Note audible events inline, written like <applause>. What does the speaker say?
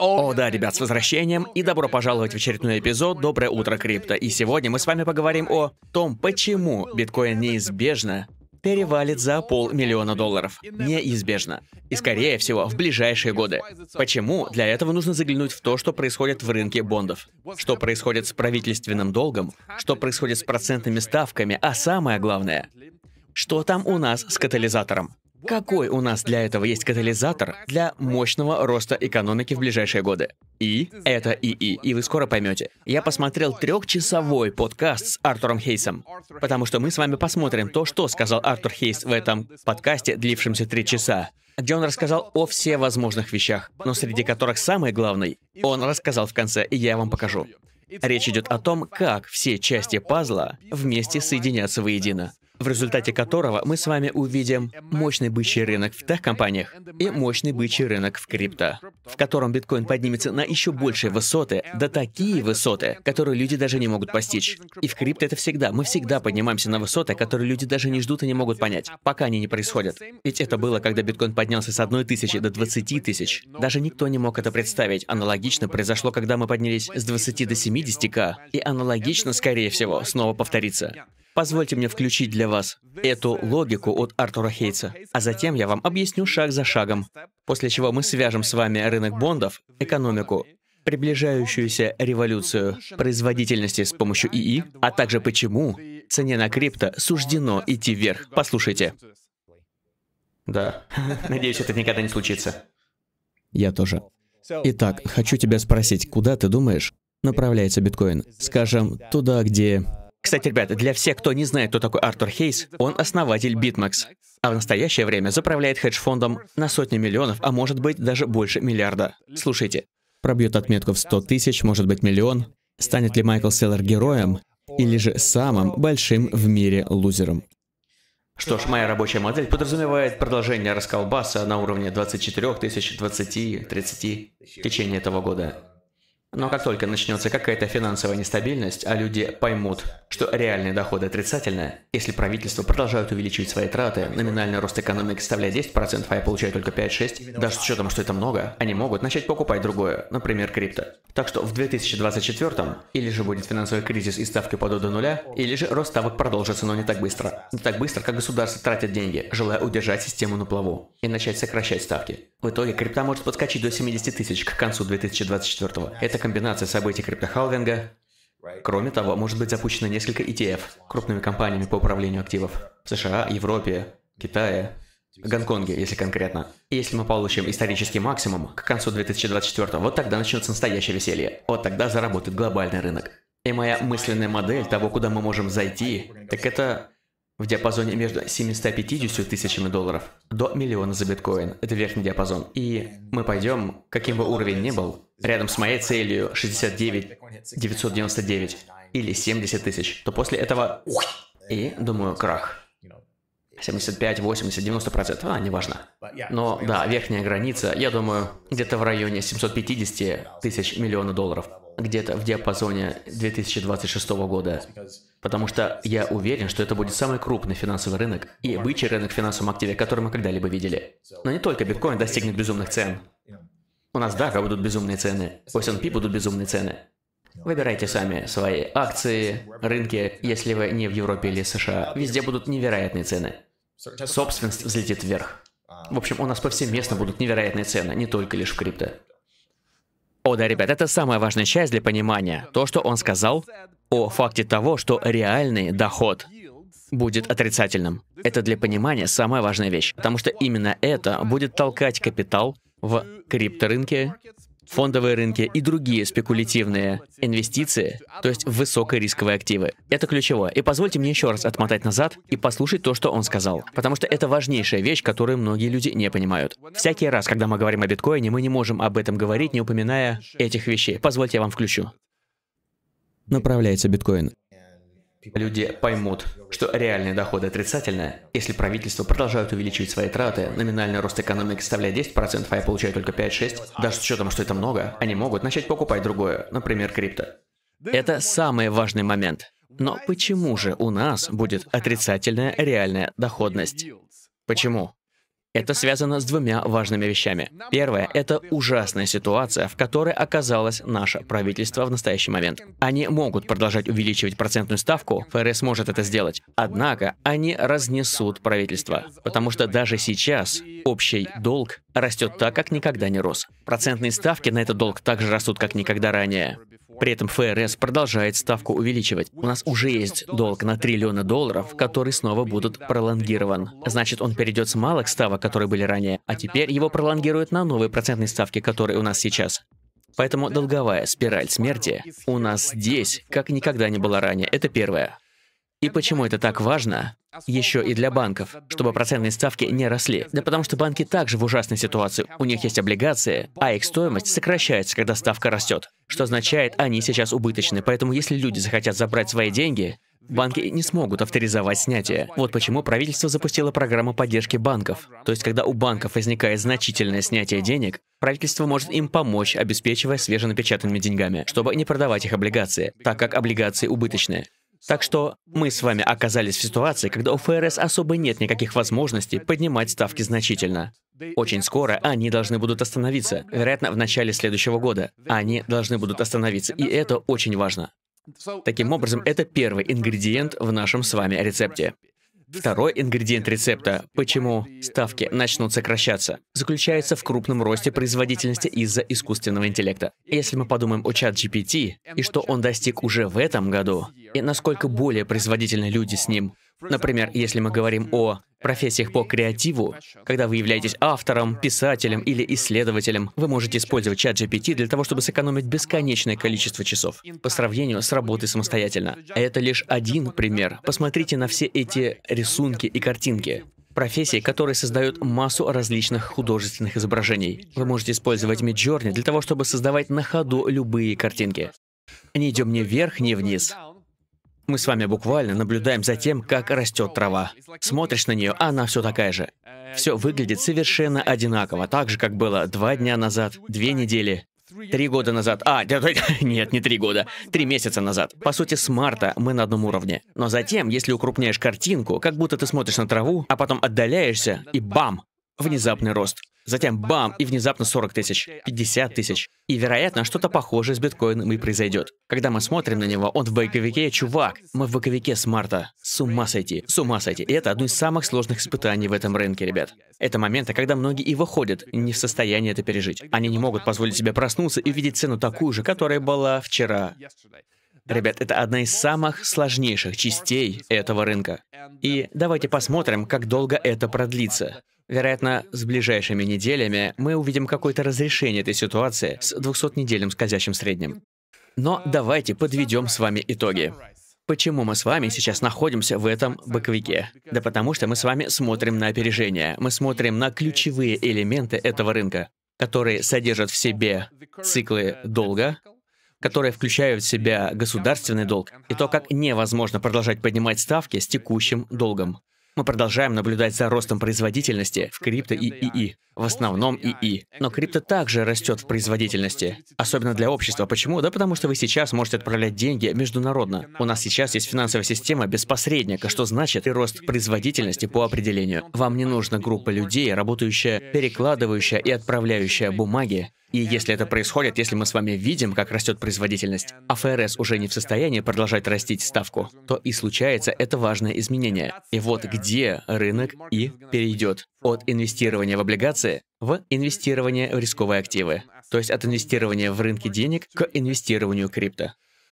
О, да, ребят, с возвращением и добро пожаловать в очередной эпизод «Доброе утро, крипто». И сегодня мы с вами поговорим о том, почему биткоин неизбежно перевалит за полмиллиона долларов. Неизбежно. И, скорее всего, в ближайшие годы. Почему? Для этого нужно заглянуть в то, что происходит в рынке бондов. Что происходит с правительственным долгом, что происходит с процентными ставками, а самое главное, что там у нас с катализатором? Какой у нас для этого есть катализатор для мощного роста экономики в ближайшие годы? И это ИИ, и вы скоро поймете. Я посмотрел трехчасовой подкаст с Артуром Хейсом, потому что мы с вами посмотрим то, что сказал Артур Хейс в этом подкасте, длившемся три часа где он рассказал о всевозможных вещах, но среди которых самый главный он рассказал в конце, и я вам покажу. Речь идет о том, как все части пазла вместе соединятся воедино в результате которого мы с вами увидим мощный бычий рынок в тех-компаниях и мощный бычий рынок в крипто, в котором биткоин поднимется на еще большие высоты, да такие высоты, которые люди даже не могут постичь. И в крипто это всегда. Мы всегда поднимаемся на высоты, которые люди даже не ждут и не могут понять, пока они не происходят. Ведь это было, когда биткоин поднялся с одной тысячи до 20 тысяч. Даже никто не мог это представить. Аналогично произошло, когда мы поднялись с 20 до 70к. И аналогично, скорее всего, снова повторится. Позвольте мне включить для вас эту логику от Артура Хейтса, а затем я вам объясню шаг за шагом, после чего мы свяжем с вами рынок бондов, экономику, приближающуюся революцию производительности с помощью ИИ, а также почему цене на крипто суждено идти вверх. Послушайте. Да. Надеюсь, это никогда не случится. Я тоже. Итак, хочу тебя спросить, куда ты думаешь направляется биткоин? Скажем, туда, где кстати, ребята, для всех, кто не знает, кто такой Артур Хейс, он основатель BitMEX, а в настоящее время заправляет хедж-фондом на сотни миллионов, а может быть даже больше миллиарда. Слушайте. Пробьет отметку в 100 тысяч, может быть миллион. Станет ли Майкл Селлер героем или же самым большим в мире лузером? Что ж, моя рабочая модель подразумевает продолжение расколбаса на уровне 24 тысяч, 20, 30 в течение этого года. Но как только начнется какая-то финансовая нестабильность, а люди поймут, что реальные доходы отрицательные, если правительство продолжает увеличивать свои траты, номинальный рост экономики составляет 10%, а я получаю только 5-6%, даже с учетом, что это много, они могут начать покупать другое, например, крипто. Так что в 2024 или же будет финансовый кризис и ставки падут до нуля, или же рост ставок продолжится, но не так быстро. Не так быстро, как государство тратит деньги, желая удержать систему на плаву и начать сокращать ставки. В итоге крипта может подскочить до 70 тысяч к концу 2024. го Это комбинация событий криптохалвинга. Кроме того, может быть запущено несколько ETF крупными компаниями по управлению активов в США, Европе, Китае, Гонконге, если конкретно. И если мы получим исторический максимум к концу 2024, вот тогда начнется настоящее веселье. Вот тогда заработает глобальный рынок. И моя мысленная модель того, куда мы можем зайти, так это в диапазоне между 750 тысячами долларов до миллиона за биткоин. Это верхний диапазон. И мы пойдем, каким бы уровень ни был, рядом с моей целью 69 999 или 70 тысяч, то после этого... И, думаю, крах. 75, 80, 90 процентов, а, неважно. Но да, верхняя граница, я думаю, где-то в районе 750 тысяч миллионов долларов, где-то в диапазоне 2026 года. Потому что я уверен, что это будет самый крупный финансовый рынок и бычий рынок в финансовом активе, который мы когда-либо видели. Но не только биткоин достигнет безумных цен. У нас, да, будут безумные цены. У S&P будут безумные цены. Выбирайте сами свои акции, рынки, если вы не в Европе или США. Везде будут невероятные цены собственность взлетит вверх. А, в общем, у нас повсеместно будут невероятные цены, не только лишь в крипто. О, да, ребят, это самая важная часть для понимания. То, что он сказал о факте того, что реальный доход будет отрицательным. Это для понимания самая важная вещь, потому что именно это будет толкать капитал в крипторынке фондовые рынки и другие спекулятивные инвестиции, то есть высокорисковые активы. Это ключевое. И позвольте мне еще раз отмотать назад и послушать то, что он сказал. Потому что это важнейшая вещь, которую многие люди не понимают. Всякий раз, когда мы говорим о биткоине, мы не можем об этом говорить, не упоминая этих вещей. Позвольте, я вам включу направляется биткоин. Люди поймут, что реальные доходы отрицательные, если правительство продолжает увеличивать свои траты, номинальный рост экономики составляет 10%, а я получаю только 5-6%, даже с учетом, что это много, они могут начать покупать другое, например, крипто. Это самый важный момент. Но почему же у нас будет отрицательная реальная доходность? Почему? Это связано с двумя важными вещами. Первое – это ужасная ситуация, в которой оказалось наше правительство в настоящий момент. Они могут продолжать увеличивать процентную ставку, ФРС может это сделать, однако они разнесут правительство, потому что даже сейчас общий долг растет так, как никогда не рос. Процентные ставки на этот долг также растут, как никогда ранее. При этом ФРС продолжает ставку увеличивать. У нас уже есть долг на триллионы долларов, который снова будет пролонгирован. Значит, он перейдет с малых ставок, которые были ранее, а теперь его пролонгируют на новые процентные ставки, которые у нас сейчас. Поэтому долговая спираль смерти у нас здесь, как никогда не была ранее. Это первое. И почему это так важно? Еще и для банков, чтобы процентные ставки не росли. Да потому что банки также в ужасной ситуации. У них есть облигации, а их стоимость сокращается, когда ставка растет. Что означает, они сейчас убыточны. Поэтому если люди захотят забрать свои деньги, банки не смогут авторизовать снятие. Вот почему правительство запустило программу поддержки банков. То есть, когда у банков возникает значительное снятие денег, правительство может им помочь, обеспечивая свеженапечатанными деньгами, чтобы не продавать их облигации, так как облигации убыточные. Так что мы с вами оказались в ситуации, когда у ФРС особо нет никаких возможностей поднимать ставки значительно. Очень скоро они должны будут остановиться, вероятно, в начале следующего года. Они должны будут остановиться, и это очень важно. Таким образом, это первый ингредиент в нашем с вами рецепте. Второй ингредиент рецепта, почему ставки начнут сокращаться, заключается в крупном росте производительности из-за искусственного интеллекта. Если мы подумаем о чат GPT и что он достиг уже в этом году, и насколько более производительны люди с ним Например, если мы говорим о профессиях по креативу, когда вы являетесь автором, писателем или исследователем, вы можете использовать чат GPT для того, чтобы сэкономить бесконечное количество часов по сравнению с работой самостоятельно. Это лишь один пример. Посмотрите на все эти рисунки и картинки профессий, которые создают массу различных художественных изображений. Вы можете использовать Midjourney для того, чтобы создавать на ходу любые картинки. Не идем ни вверх, ни вниз. Мы с вами буквально наблюдаем за тем, как растет трава. Смотришь на нее, а она все такая же. Все выглядит совершенно одинаково, так же, как было два дня назад, две недели, Три года назад. А, <laughs> нет, не три года. Три месяца назад. По сути, с марта мы на одном уровне. Но затем, если укрупняешь картинку, как будто ты смотришь на траву, а потом отдаляешься, и бам! внезапный рост. Затем бам, и внезапно 40 тысяч, 50 тысяч. И, вероятно, что-то похожее с биткоином и произойдет. Когда мы смотрим на него, он в боковике, чувак, мы в боковике с марта. С ума сойти, с ума сойти. И это одно из самых сложных испытаний в этом рынке, ребят. Это моменты, когда многие и выходят, не в состоянии это пережить. Они не могут позволить себе проснуться и увидеть цену такую же, которая была вчера. Ребят, это одна из самых сложнейших частей этого рынка. И давайте посмотрим, как долго это продлится. Вероятно, с ближайшими неделями мы увидим какое-то разрешение этой ситуации с 200-недельным скользящим средним. Но давайте подведем с вами итоги. Почему мы с вами сейчас находимся в этом боковике? Да потому что мы с вами смотрим на опережение, мы смотрим на ключевые элементы этого рынка, которые содержат в себе циклы долга, которые включают в себя государственный долг, и то, как невозможно продолжать поднимать ставки с текущим долгом. Мы продолжаем наблюдать за ростом производительности в крипто и ИИ, в основном ИИ. Но крипто также растет в производительности, особенно для общества. Почему? Да потому что вы сейчас можете отправлять деньги международно. У нас сейчас есть финансовая система без посредника, что значит и рост производительности по определению. Вам не нужна группа людей, работающая, перекладывающая и отправляющая бумаги и если это происходит, если мы с вами видим, как растет производительность, а ФРС уже не в состоянии продолжать растить ставку, то и случается это важное изменение. И вот где рынок и перейдет от инвестирования в облигации в инвестирование в рисковые активы, то есть от инвестирования в рынки денег к инвестированию крипто.